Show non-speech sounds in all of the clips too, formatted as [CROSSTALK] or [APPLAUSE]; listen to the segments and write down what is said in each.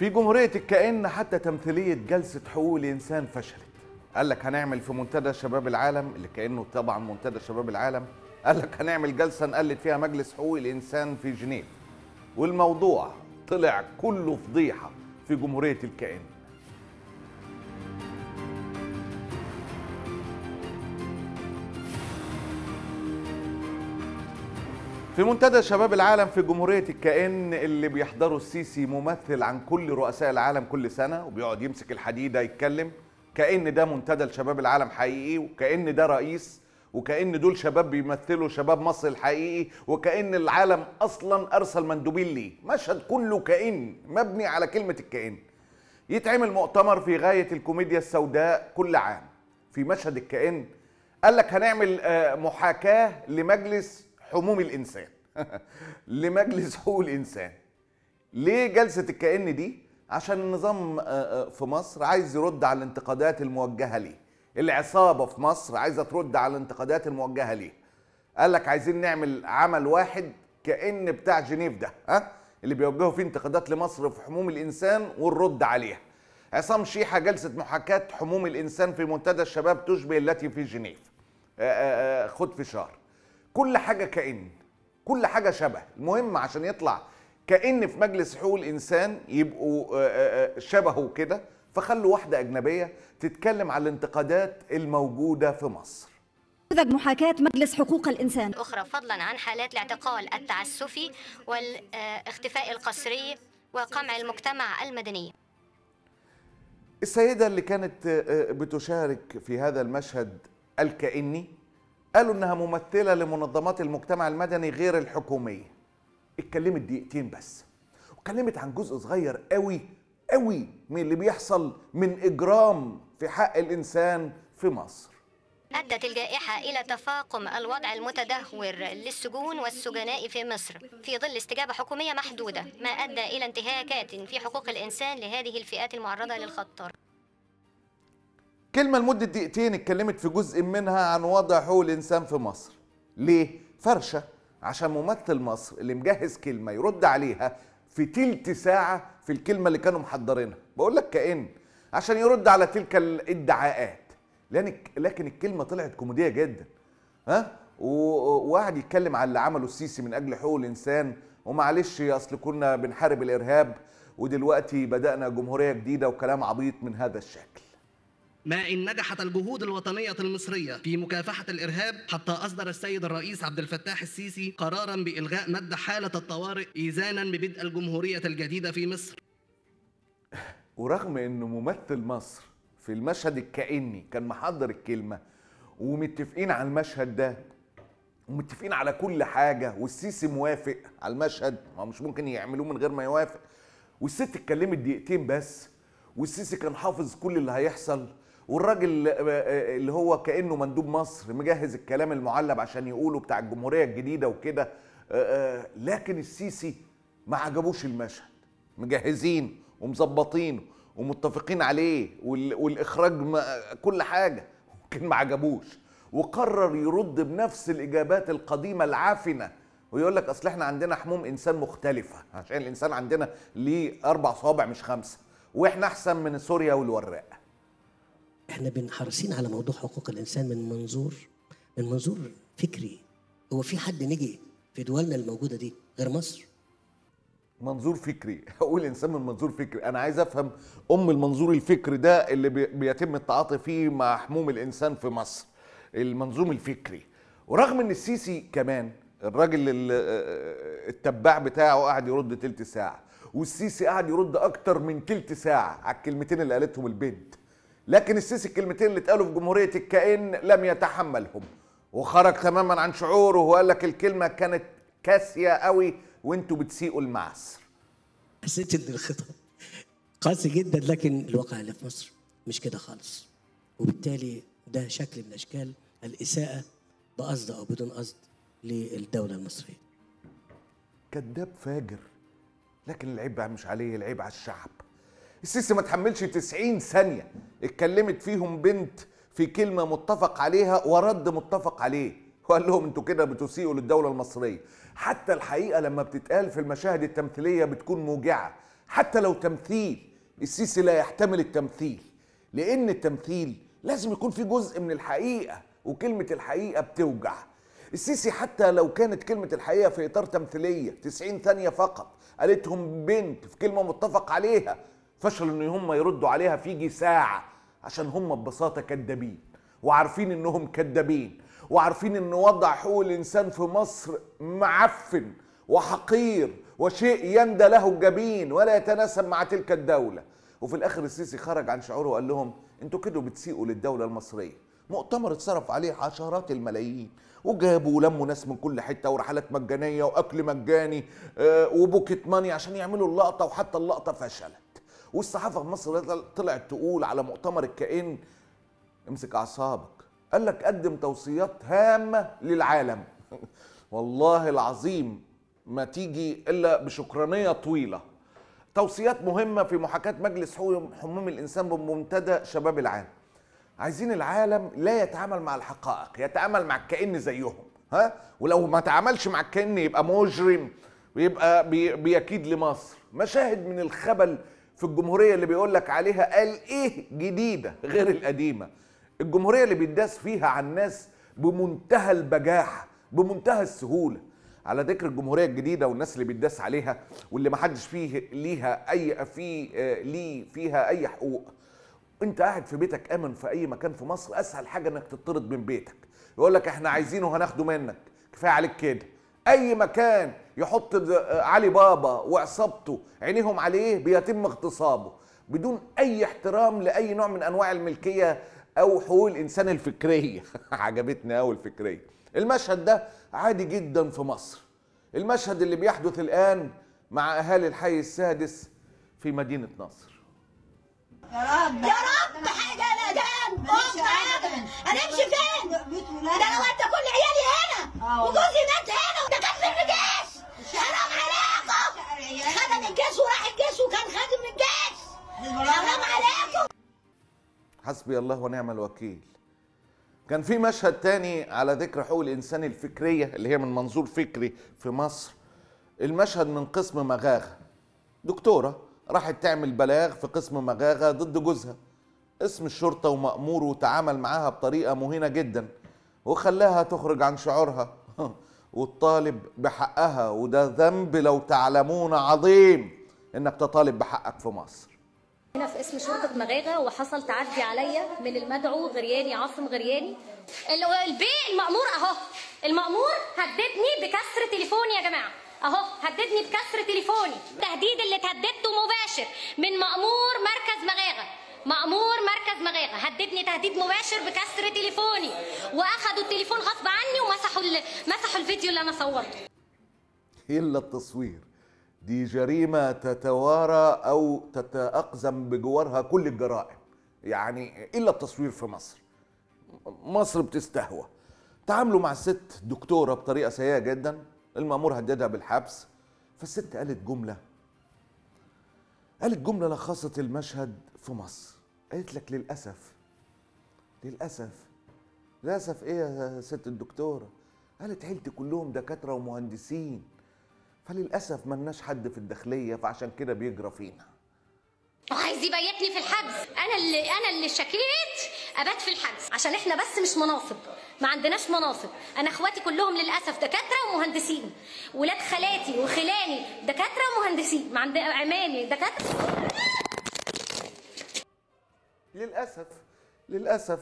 في جمهورية الكائن حتى تمثيلية جلسة حقوق الإنسان فشلت قال لك هنعمل في منتدى شباب العالم اللي كأنه طبعا منتدى شباب العالم قال لك هنعمل جلسة نقلد فيها مجلس حقوق الإنسان في جنيف والموضوع طلع كله فضيحة في جمهورية الكائن في منتدى شباب العالم في جمهورية الكائن اللي بيحضره السيسي ممثل عن كل رؤساء العالم كل سنة وبيقعد يمسك الحديدة يتكلم كأن ده منتدى لشباب العالم حقيقي وكأن ده رئيس وكأن دول شباب بيمثلوا شباب مصر الحقيقي وكأن العالم أصلا أرسل مندوبين ليه مشهد كله كأن مبني على كلمة الكأن يتعمل مؤتمر في غاية الكوميديا السوداء كل عام في مشهد الكأن قال لك هنعمل آه، محاكاة لمجلس حموم الانسان [LAUGHS] لمجلس حقوق الانسان ليه جلسه الكأن دي عشان النظام آه، آه، في مصر عايز يرد على الانتقادات الموجهه ليه العصابه في مصر عايزه ترد على الانتقادات الموجهه ليه قال لك عايزين نعمل عمل واحد كأن بتاع جنيف ده ها اللي بيوجهوا فيه انتقادات لمصر في حموم الانسان والرد عليها عصام شيحه جلسه محاكاه حموم الانسان في منتدى الشباب تشبه التي في جنيف آه، خد في شهر كل حاجه كان كل حاجه شبه المهم عشان يطلع كان في مجلس حقوق الانسان يبقوا آه، آه، آه، شبهه كده فخلوا واحده اجنبيه تتكلم على الانتقادات الموجوده في مصر نموذج محاكاة مجلس حقوق الإنسان أخرى فضلا عن حالات الاعتقال التعسفي والاختفاء القسري وقمع المجتمع المدني السيدة اللي كانت بتشارك في هذا المشهد الكأني قالوا انها ممثله لمنظمات المجتمع المدني غير الحكوميه اتكلمت دقيقتين بس واتكلمت عن جزء صغير قوي قوي من اللي بيحصل من اجرام في حق الانسان في مصر أدت الجائحة إلى تفاقم الوضع المتدهور للسجون والسجناء في مصر في ظل استجابة حكومية محدودة ما أدى إلى انتهاكات في حقوق الإنسان لهذه الفئات المعرضة للخطر كلمة لمدة دقيقتين اتكلمت في جزء منها عن وضع حقوق الإنسان في مصر ليه؟ فرشة عشان ممثل مصر اللي مجهز كلمة يرد عليها في تلت ساعة في الكلمة اللي كانوا محضرينها بقول لك كأن عشان يرد على تلك الادعاءات لأن لكن الكلمة طلعت كوميدية جدا ها وقعد يتكلم على اللي عمله السيسي من أجل حقوق الإنسان ومعلش أصل كنا بنحارب الإرهاب ودلوقتي بدأنا جمهورية جديدة وكلام عبيط من هذا الشكل ما إن نجحت الجهود الوطنية المصرية في مكافحة الإرهاب حتى أصدر السيد الرئيس عبد الفتاح السيسي قرارا بإلغاء مد حالة الطوارئ إيزانا ببدء الجمهورية الجديدة في مصر ورغم أنه ممثل مصر في المشهد الكأني كان محضر الكلمة ومتفقين على المشهد ده ومتفقين على كل حاجة والسيسي موافق على المشهد ما مش ممكن يعملوه من غير ما يوافق والست اتكلمت دقيقتين بس والسيسي كان حافظ كل اللي هيحصل والراجل آه، آه، آه، اللي هو كانه مندوب مصر مجهز الكلام المعلب عشان يقوله بتاع الجمهوريه الجديده وكده لكن السيسي ما عجبوش المشهد مجهزين ومظبطين ومتفقين عليه والاخراج كل حاجه لكن ما عجبوش وقرر يرد بنفس الاجابات القديمه العافنه ويقول لك اصل احنا عندنا حموم انسان مختلفه عشان الانسان عندنا ليه اربع صوابع مش خمسه واحنا احسن من سوريا والوراق احنا بنحرصين على موضوع حقوق الانسان من منظور من منظور فكري هو في حد نجي في دولنا الموجوده دي غير مصر منظور فكري [LAUGHS] اقول الانسان من منظور فكري انا عايز افهم ام المنظور الفكري ده اللي بيتم التعاطي فيه مع حموم الانسان في مصر المنظوم الفكري ورغم ان السيسي كمان الراجل آه، التباع بتاعه قاعد يرد تلت ساعه والسيسي قاعد يرد اكتر من تلت ساعه على الكلمتين اللي قالتهم البنت لكن السيسي الكلمتين اللي اتقالوا في جمهورية الكائن لم يتحملهم وخرج تماما عن شعوره وقال لك الكلمة كانت كاسية قوي وانتوا بتسيئوا المعسر حسيت ان الخطاب قاسي جدا لكن الواقع اللي في مصر مش كده خالص وبالتالي ده شكل من اشكال الاساءه بقصد او بدون قصد للدوله المصريه كذاب فاجر لكن العيب مش عليه العيب على الشعب السيسي ما تحملش 90 ثانيه اتكلمت فيهم بنت في كلمه متفق عليها ورد متفق عليه وقال لهم انتوا كده بتسيئوا للدوله المصريه حتى الحقيقه لما بتتقال في المشاهد التمثيليه بتكون موجعه حتى لو تمثيل السيسي لا يحتمل التمثيل لان التمثيل لازم يكون في جزء من الحقيقه وكلمه الحقيقه بتوجع السيسي حتى لو كانت كلمة الحقيقة في إطار تمثيلية 90 ثانية فقط قالتهم بنت في كلمة متفق عليها فشلوا ان هم يردوا عليها فيجي ساعه عشان هم ببساطه كدابين وعارفين انهم كدابين وعارفين ان وضع حقوق الانسان في مصر معفن وحقير وشيء يندى له الجبين ولا يتناسب مع تلك الدوله وفي الاخر السيسي خرج عن شعوره وقال لهم انتوا كده بتسيئوا للدوله المصريه مؤتمر اتصرف عليه عشرات الملايين وجابوا ولموا ناس من كل حته ورحلات مجانيه واكل مجاني آه، وبوكيت ماني عشان يعملوا اللقطه وحتى اللقطه فشلت والصحافه في مصر طلعت تقول على مؤتمر الكائن امسك اعصابك قال لك قدم توصيات هامه للعالم [LAUGHS] والله العظيم ما تيجي الا بشكرانيه طويله توصيات مهمه في محاكاه مجلس حموم الانسان بمنتدى شباب العالم عايزين العالم لا يتعامل مع الحقائق يتعامل مع الكائن زيهم ها ولو ما تعاملش مع الكائن يبقى مجرم ويبقى بيكيد لمصر مشاهد من الخبل في الجمهوريه اللي بيقول لك عليها قال ايه جديده غير القديمه الجمهوريه اللي بيداس فيها على الناس بمنتهى البجاحه بمنتهى السهوله على ذكر الجمهوريه الجديده والناس اللي بيداس عليها واللي ما حدش فيه ليها اي في آه، لي فيها اي حقوق انت قاعد في بيتك امن في اي مكان في مصر اسهل حاجه انك تطرد من بيتك يقول لك احنا عايزينه هناخده منك كفايه عليك كده اي مكان يحط علي بابا وعصابته عينيهم عليه بيتم اغتصابه بدون اي احترام لاي نوع من انواع الملكيه او حقوق الانسان الفكريه [LAUGHS] عجبتني قوي الفكريه المشهد ده عادي جدا في مصر المشهد اللي بيحدث الان مع اهالي الحي السادس في مدينه نصر يا رب يا رب حاجه انا دم هنمشي فين؟ ده انا وانت كل عيالي هنا آه. وجوزي مات هنا وده كان في الرجال حرام عليكم خدم الجيش وراح الجيش وكان خادم الجيش حرام عليكم حسبي الله ونعم الوكيل كان في مشهد تاني على ذكر حقوق الانسان الفكريه اللي هي من منظور فكري في مصر المشهد من قسم مغاغه دكتوره راحت تعمل بلاغ في قسم مغاغه ضد جوزها اسم الشرطه وماموره وتعامل معاها بطريقه مهينه جدا وخلاها تخرج عن شعورها [LAUGHS] وتطالب بحقها وده ذنب لو تعلمون عظيم انك تطالب بحقك في مصر هنا في اسم شرطة مغاغة وحصل تعدي عليا من المدعو غرياني عاصم غرياني البيه المأمور اهو المأمور هددني بكسر تليفوني يا جماعة اهو هددني بكسر تليفوني التهديد اللي اتهددته مباشر من مأمور مركز مغاغة مأمور مركز مغاغة هددني تهديد مباشر بكسر تليفوني واخدوا التليفون غصب عني ومسحوا مسحوا الفيديو اللي انا صورته الا التصوير دي جريمة تتوارى أو تتأقزم بجوارها كل الجرائم يعني إلا التصوير في مصر مصر بتستهوى تعاملوا مع الست دكتورة بطريقة سيئة جدا المأمور هددها بالحبس فالست قالت جملة قالت جملة لخصت المشهد في مصر قالت لك للأسف للأسف للأسف إيه يا ست الدكتورة قالت عيلتي كلهم دكاترة ومهندسين فللأسف ملناش حد في الداخلية فعشان كده بيجرى فينا وعايز يبيتني في الحبس أنا اللي أنا اللي شاكيه ابات في الحجز عشان احنا بس مش مناصب ما عندناش مناصب انا اخواتي كلهم للاسف دكاتره ومهندسين ولاد خالاتي وخلاني دكاتره ومهندسين ما عند عمامي دكاتره للاسف للاسف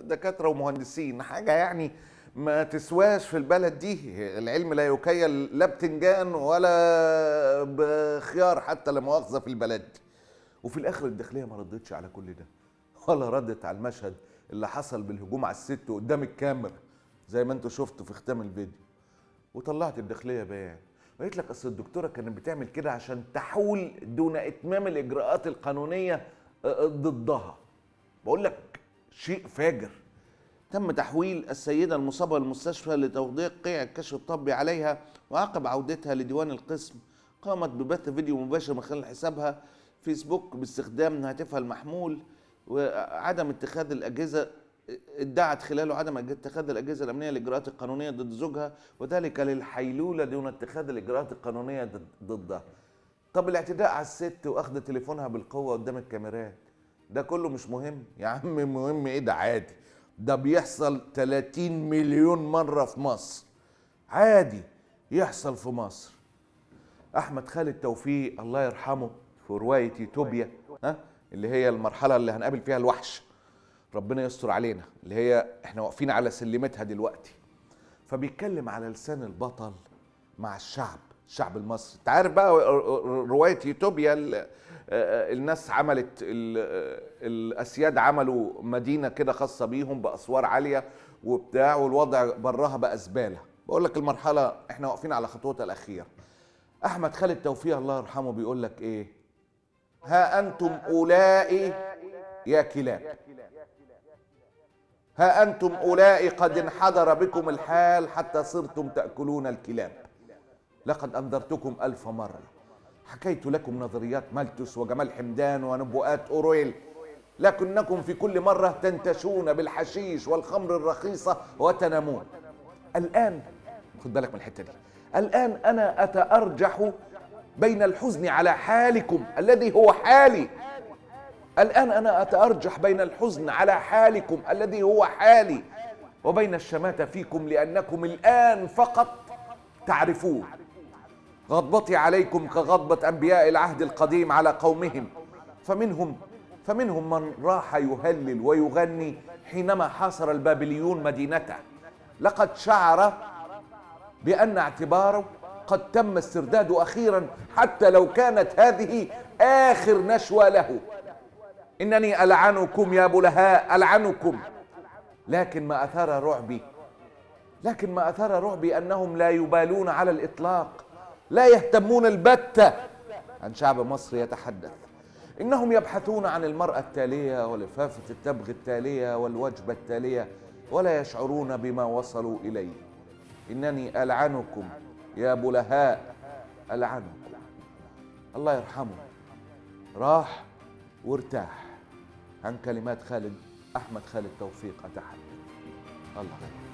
دكاتره ومهندسين حاجه يعني ما تسواش في البلد دي العلم لا يكيل لا بتنجان ولا بخيار حتى لا مؤاخذه في البلد وفي الاخر الداخليه ما ردتش على كل ده ولا ردت على المشهد اللي حصل بالهجوم على الست قدام الكاميرا زي ما انتوا شفتوا في ختام الفيديو وطلعت الداخليه بيان وقالت لك اصل الدكتوره كانت بتعمل كده عشان تحول دون اتمام الاجراءات القانونيه آه، آه، ضدها بقول لك شيء فاجر تم تحويل السيده المصابه للمستشفى لتوضيح قيع الكشف الطبي عليها وعقب عودتها لديوان القسم قامت ببث فيديو مباشر من خلال حسابها فيسبوك باستخدام هاتفها المحمول وعدم اتخاذ الاجهزه ادعت خلاله عدم اتخاذ الاجهزه الامنيه الاجراءات القانونيه ضد زوجها وذلك للحيلوله دون اتخاذ الاجراءات القانونيه ضدها. طب الاعتداء على الست واخذ تليفونها بالقوه قدام الكاميرات ده كله مش مهم يا عم مهم ايه ده عادي ده بيحصل 30 مليون مره في مصر عادي يحصل في مصر احمد خالد توفيق الله يرحمه في روايه يوتوبيا ها اللي هي المرحله اللي هنقابل فيها الوحش ربنا يستر علينا اللي هي احنا واقفين على سلمتها دلوقتي فبيتكلم على لسان البطل مع الشعب الشعب المصري انت عارف بقى روايه يوتوبيا الناس عملت الاسياد عملوا مدينه كده خاصه بيهم باسوار عاليه وبتاع والوضع براها بقى زباله بقول لك المرحله احنا واقفين على خطوتها الاخيره احمد خالد توفيق الله يرحمه بيقول لك ايه ها أنتم أولئك يا كلاب ها أنتم أولئك قد انحدر بكم الحال حتى صرتم تأكلون الكلاب لقد أنذرتكم ألف مرة حكيت لكم نظريات مالتوس وجمال حمدان ونبوءات أورويل لكنكم في كل مرة تنتشون بالحشيش والخمر الرخيصة وتنامون الآن خد بالك من الحتة دي الآن أنا أتأرجح بين الحزن على حالكم الذي هو حالي الآن أنا أتأرجح بين الحزن على حالكم الذي هو حالي وبين الشماتة فيكم لأنكم الآن فقط تعرفون غضبتي عليكم كغضبة أنبياء العهد القديم على قومهم فمنهم فمنهم من راح يهلل ويغني حينما حاصر البابليون مدينته لقد شعر بأن اعتباره قد تم استرداد أخيرا حتى لو كانت هذه آخر نشوة له إنني ألعنكم يا بلهاء ألعنكم لكن ما أثار رعبي لكن ما أثار رعبي أنهم لا يبالون على الإطلاق لا يهتمون البتة عن شعب مصر يتحدث إنهم يبحثون عن المرأة التالية ولفافة التبغ التالية والوجبة التالية ولا يشعرون بما وصلوا إليه إنني ألعنكم يا أبو لهاء ألعنه الله يرحمه راح وارتاح عن كلمات خالد أحمد خالد توفيق أتحدث الله يرحمه